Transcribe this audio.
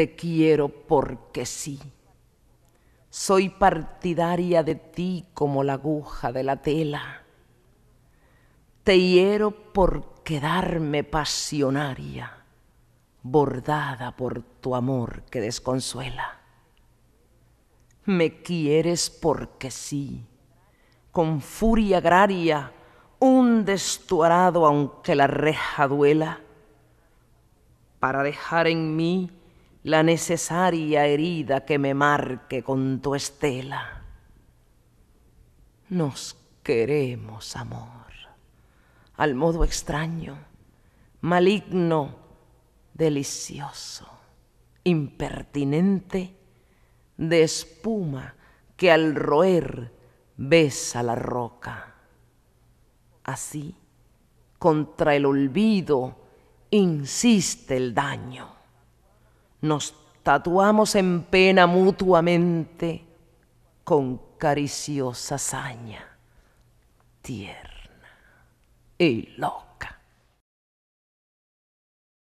Te quiero porque sí. Soy partidaria de ti como la aguja de la tela. Te hiero por quedarme pasionaria, bordada por tu amor que desconsuela. Me quieres porque sí. Con furia agraria un destuarado aunque la reja duela, para dejar en mí la necesaria herida que me marque con tu estela. Nos queremos, amor, al modo extraño, maligno, delicioso, impertinente, de espuma que al roer besa la roca. Así, contra el olvido, insiste el daño nos tatuamos en pena mutuamente con cariciosa saña, tierna y loca.